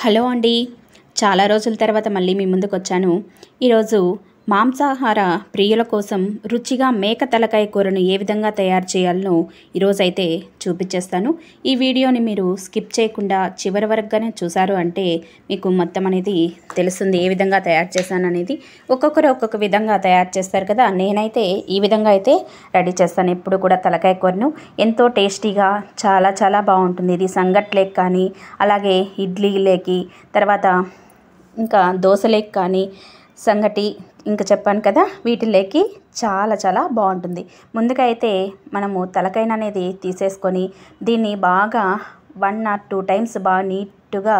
hello అండి చాలా రోజుల తర్వాత మళ్ళీ మీ ముందుకు వచ్చాను ఈరోజు మాంసాహార ప్రియుల కోసం రుచిగా మేక తలకాయ కూరను ఏ విధంగా తయారు చేయాలనో ఈరోజైతే చూపించేస్తాను ఈ వీడియోని మీరు స్కిప్ చేయకుండా చివరి వరకుగానే చూశారు అంటే మీకు మొత్తం అనేది తెలుస్తుంది ఏ విధంగా తయారు చేశాను అనేది ఒక్కొక్కరు ఒక్కొక్క విధంగా తయారు చేస్తారు కదా నేనైతే ఈ విధంగా అయితే రెడీ చేస్తాను ఎప్పుడు కూడా తలకాయ కూరను ఎంతో టేస్టీగా చాలా చాలా బాగుంటుంది ఇది సంగట్లేక్ కానీ అలాగే ఇడ్లీ లేకి తర్వాత ఇంకా దోశలేక్ కానీ సంగటి ఇంకా చెప్పాను కదా వీటిలోకి చాలా చాలా బాగుంటుంది ముందుకైతే మనము తలకైన అనేది తీసేసుకొని దీన్ని బాగా వన్ ఆర్ టూ టైమ్స్ బాగా నీట్గా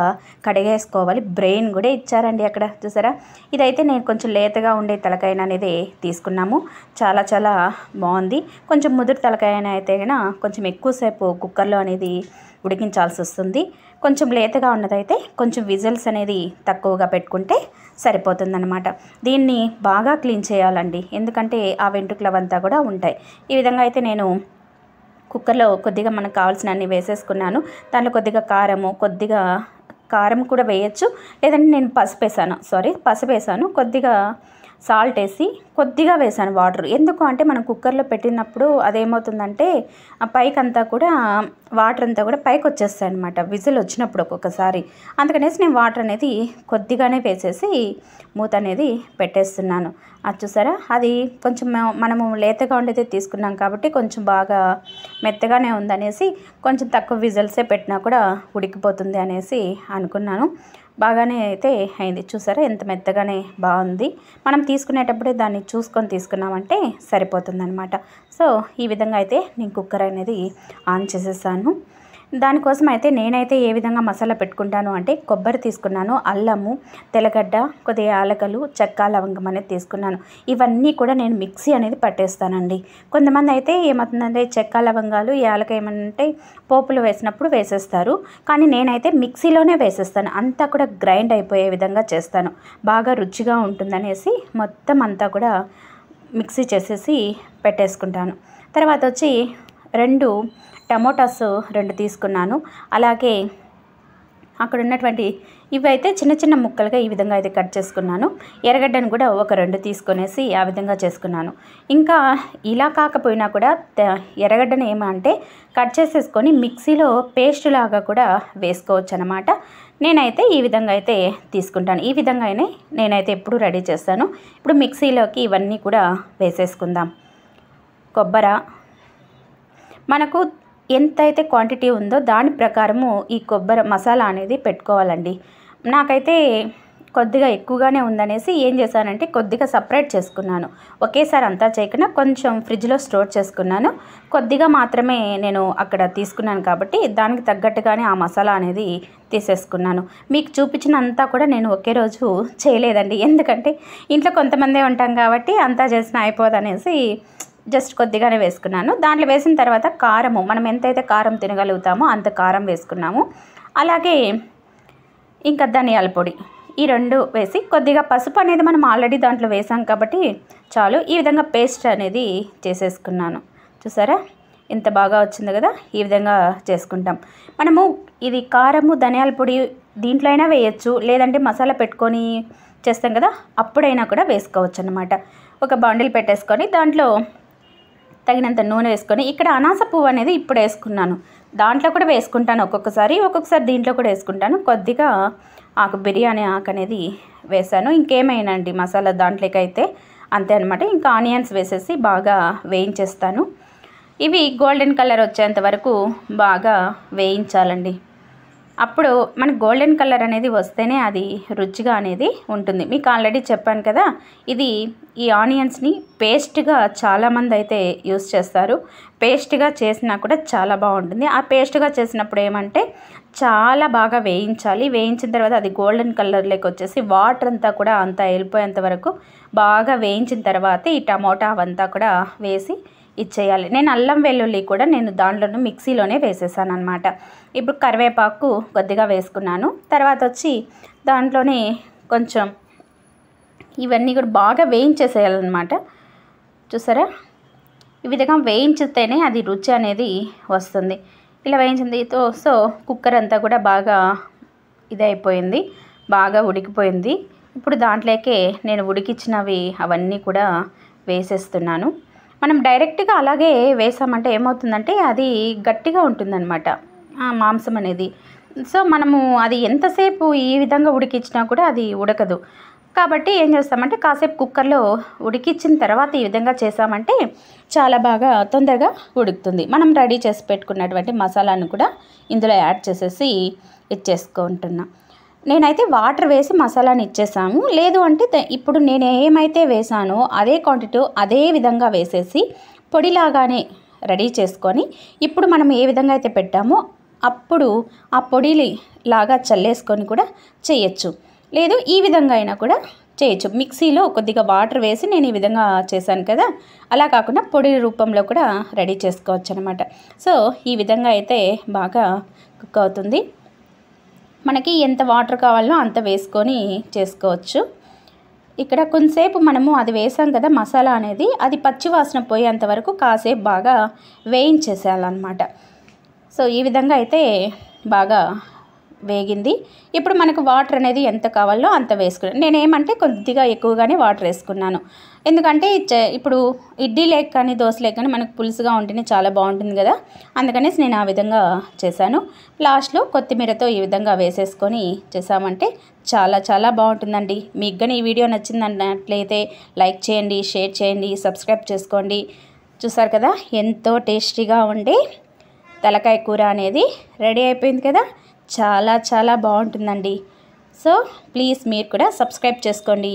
కడిగేసుకోవాలి బ్రెయిన్ కూడా ఇచ్చారండి అక్కడ చూసారా ఇదైతే నేను కొంచెం లేతగా ఉండే తలకాయన అనేది తీసుకున్నాము చాలా చాలా బాగుంది కొంచెం ముదురు తలకాయన అయితే కొంచెం ఎక్కువసేపు కుక్కర్లో అనేది ఉడికించాల్సి వస్తుంది కొంచెం లేతగా ఉన్నదైతే కొంచెం విజిల్స్ అనేది తక్కువగా పెట్టుకుంటే సరిపోతుందనమాట దీన్ని బాగా క్లీన్ చేయాలండి ఎందుకంటే ఆ వెంట్రుకలవంతా కూడా ఉంటాయి ఈ విధంగా అయితే నేను కుక్కర్లో కొద్దిగా మనకు కావాల్సిన అన్ని వేసేసుకున్నాను దాంట్లో కొద్దిగా కారము కొద్దిగా కారం కూడా వేయచ్చు లేదంటే నేను పసుపు వేసాను సారీ పసుపు వేసాను కొద్దిగా సాల్ట్ వేసి కొద్దిగా వేసాను వాటర్ ఎందుకు అంటే మనం కుక్కర్లో పెట్టినప్పుడు అదేమవుతుందంటే పైకి అంతా కూడా వాటర్ అంతా కూడా పైకి వచ్చేస్తాయి అనమాట విజిల్ వచ్చినప్పుడు ఒక్కొక్కసారి అందుకనేసి నేను వాటర్ అనేది కొద్దిగానే వేసేసి మూత అనేది పెట్టేస్తున్నాను అది చూసారా అది కొంచెం మనము లేతగా ఉండేది తీసుకున్నాం కాబట్టి కొంచెం బాగా మెత్తగానే ఉందనేసి కొంచెం తక్కువ విజిల్సే పెట్టినా కూడా ఉడికిపోతుంది అనేసి అనుకున్నాను బాగానే అయితే అయింది చూసారా ఎంత మెత్తగానే బాగుంది మనం తీసుకునేటప్పుడే దాన్ని చూసుకొని తీసుకున్నామంటే సరిపోతుందనమాట సో ఈ విధంగా అయితే నేను కుక్కర్ అనేది ఆన్ చేసేసాను దానికోసం అయితే నేనైతే ఏ విధంగా మసాలా పెట్టుకుంటాను అంటే కొబ్బరి తీసుకున్నాను అల్లము తెల్లగడ్డ కొద్దిగా యాలకలు చెక్క లవంగం అనేది తీసుకున్నాను ఇవన్నీ కూడా నేను మిక్సీ అనేది పట్టేస్తానండి కొంతమంది అయితే ఏమవుతుందంటే చెక్క లవంగాలు ఈ యాలక ఏమంటే పోపులు వేసినప్పుడు వేసేస్తారు కానీ నేనైతే మిక్సీలోనే వేసేస్తాను అంతా కూడా గ్రైండ్ అయిపోయే విధంగా చేస్తాను బాగా రుచిగా ఉంటుందనేసి మొత్తం అంతా కూడా మిక్సీ చేసేసి పెట్టేసుకుంటాను తర్వాత వచ్చి రెండు టమోటాస్ రెండు తీసుకున్నాను అలాగే అక్కడ ఉన్నటువంటి ఇవైతే చిన్న చిన్న ముక్కలుగా ఈ విధంగా అయితే కట్ చేసుకున్నాను ఎర్రగడ్డను కూడా ఒక రెండు తీసుకునేసి ఆ విధంగా చేసుకున్నాను ఇంకా ఇలా కాకపోయినా కూడా ఎర్రగడ్డను ఏమంటే కట్ చేసేసుకొని మిక్సీలో పేస్ట్ లాగా కూడా వేసుకోవచ్చు అనమాట నేనైతే ఈ విధంగా అయితే తీసుకుంటాను ఈ విధంగానే నేనైతే ఎప్పుడు రెడీ చేస్తాను ఇప్పుడు మిక్సీలోకి ఇవన్నీ కూడా వేసేసుకుందాం కొబ్బరి మనకు ఎంతైతే క్వాంటిటీ ఉందో దాని ప్రకారము ఈ కొబ్బరి మసాలా అనేది పెట్టుకోవాలండి నాకైతే కొద్దిగా ఎక్కువగానే ఉందనేసి ఏం చేశానంటే కొద్దిగా సపరేట్ చేసుకున్నాను ఒకేసారి అంతా చేయకుండా కొంచెం ఫ్రిడ్జ్లో స్టోర్ చేసుకున్నాను కొద్దిగా మాత్రమే నేను అక్కడ తీసుకున్నాను కాబట్టి దానికి తగ్గట్టుగానే ఆ మసాలా అనేది తీసేసుకున్నాను మీకు చూపించినంతా కూడా నేను ఒకే రోజు చేయలేదండి ఎందుకంటే ఇంట్లో కొంతమందే ఉంటాం కాబట్టి అంతా చేసిన అయిపోదనేసి జస్ట్ కొద్దిగానే వేసుకున్నాను దాంట్లో వేసిన తర్వాత కారము మనం ఎంతైతే కారం తినగలుగుతామో అంత కారం వేసుకున్నాము అలాగే ఇంకా ధనియాల పొడి ఈ రెండు వేసి కొద్దిగా పసుపు అనేది మనం ఆల్రెడీ దాంట్లో వేసాం కాబట్టి చాలు ఈ విధంగా పేస్ట్ అనేది చేసేసుకున్నాను చూసారా ఇంత బాగా వచ్చింది కదా ఈ విధంగా చేసుకుంటాం మనము ఇది కారము ధనియాల పొడి దీంట్లో అయినా వేయచ్చు లేదంటే మసాలా పెట్టుకొని చేస్తాం కదా అప్పుడైనా కూడా వేసుకోవచ్చు అనమాట ఒక బాండిల్ పెట్టేసుకొని దాంట్లో తగినంత నూనె వేసుకొని ఇక్కడ అనాస పువ్వు అనేది ఇప్పుడు వేసుకున్నాను దాంట్లో కూడా వేసుకుంటాను ఒక్కొక్కసారి ఒక్కొక్కసారి దీంట్లో కూడా వేసుకుంటాను కొద్దిగా ఆకు బిర్యానీ ఆకు అనేది వేసాను ఇంకేమైనాండి మసాలా దాంట్లోకైతే అంతే అనమాట ఇంకా ఆనియన్స్ వేసేసి బాగా వేయించేస్తాను ఇవి గోల్డెన్ కలర్ వచ్చేంత వరకు బాగా వేయించాలండి అప్పుడు మనకు గోల్డెన్ కలర్ అనేది వస్తేనే అది రుచిగా అనేది ఉంటుంది మీకు ఆల్రెడీ చెప్పాను కదా ఇది ఈ ఆనియన్స్ని పేస్ట్గా చాలామంది అయితే యూస్ చేస్తారు పేస్ట్గా చేసినా కూడా చాలా బాగుంటుంది ఆ పేస్ట్గా చేసినప్పుడు ఏమంటే చాలా బాగా వేయించాలి వేయించిన తర్వాత అది గోల్డెన్ కలర్లోకి వచ్చేసి వాటర్ అంతా కూడా అంతా వెళ్ళిపోయేంత వరకు బాగా వేయించిన తర్వాత ఈ టమోటా అవంతా కూడా వేసి ఇచ్చేయాలి నేను అల్లం వెల్లుల్లి కూడా నేను దాంట్లోనూ మిక్సీలోనే వేసేసాను అనమాట ఇప్పుడు కరివేపాకు కొద్దిగా వేసుకున్నాను తర్వాత వచ్చి దాంట్లోనే కొంచెం ఇవన్నీ కూడా బాగా వేయించేసేయాలన్నమాట చూసారా ఈ విధంగా వేయించితేనే అది రుచి అనేది వస్తుంది ఇలా వేయించింది సో కుక్కర్ అంతా కూడా బాగా ఇదైపోయింది బాగా ఉడికిపోయింది ఇప్పుడు దాంట్లోకే నేను ఉడికించినవి అవన్నీ కూడా వేసేస్తున్నాను మనం డైరెక్ట్గా అలాగే వేసామంటే ఏమవుతుందంటే అది గట్టిగా ఉంటుందన్నమాట మాంసం అనేది సో మనము అది ఎంతసేపు ఈ విధంగా ఉడికించినా కూడా అది ఉడకదు కాబట్టి ఏం చేస్తామంటే కాసేపు కుక్కర్లో ఉడికించిన తర్వాత ఈ విధంగా చేసామంటే చాలా బాగా తొందరగా ఉడుకుతుంది మనం రెడీ చేసి పెట్టుకున్నటువంటి మసాలాను కూడా ఇందులో యాడ్ చేసేసి ఇచ్చేసుకుంటున్నాం నేనైతే వాటర్ వేసి మసాలాని ఇచ్చేసాము లేదు అంటే ఇప్పుడు నేను ఏమైతే వేసానో అదే క్వాంటిటీ అదే విధంగా వేసేసి పొడిలాగానే రెడీ చేసుకొని ఇప్పుడు మనం ఏ విధంగా అయితే పెట్టామో అప్పుడు ఆ పొడి లాగా చల్లేసుకొని కూడా చేయొచ్చు లేదు ఈ విధంగా అయినా కూడా చేయొచ్చు మిక్సీలో కొద్దిగా వాటర్ వేసి నేను ఈ విధంగా చేశాను కదా అలా కాకుండా పొడి రూపంలో కూడా రెడీ చేసుకోవచ్చు అనమాట సో ఈ విధంగా అయితే బాగా కుక్ అవుతుంది మనకి ఎంత వాటర్ కావాలో అంత వేసుకొని చేసుకోవచ్చు ఇక్కడ కొంతసేపు మనము అది వేసాం కదా మసాలా అనేది అది పచ్చివాసన పోయేంత వరకు కాసేపు బాగా వేయించేసేయాలన్నమాట సో ఈ విధంగా అయితే బాగా వేగింది ఇప్పుడు మనకు వాటర్ అనేది ఎంత కావాలో అంత వేసుకున్నాను నేనేమంటే కొద్దిగా ఎక్కువగానే వాటర్ వేసుకున్నాను ఎందుకంటే ఇప్పుడు ఇడ్లీ లేక కానీ దోశ లేక కానీ మనకు పులుసుగా ఉంటేనే చాలా బాగుంటుంది కదా అందుకనేసి నేను ఆ విధంగా చేశాను లాస్ట్లో కొత్తిమీరతో ఈ విధంగా వేసేసుకొని చేసామంటే చాలా చాలా బాగుంటుందండి మీకు కానీ ఈ వీడియో నచ్చిందన్నట్లయితే లైక్ చేయండి షేర్ చేయండి సబ్స్క్రైబ్ చేసుకోండి చూసారు కదా ఎంతో టేస్టీగా ఉండే తలకాయ కూర అనేది రెడీ అయిపోయింది కదా చాలా చాలా బాగుంటుందండి సో ప్లీజ్ మీరు కూడా సబ్స్క్రైబ్ చేసుకోండి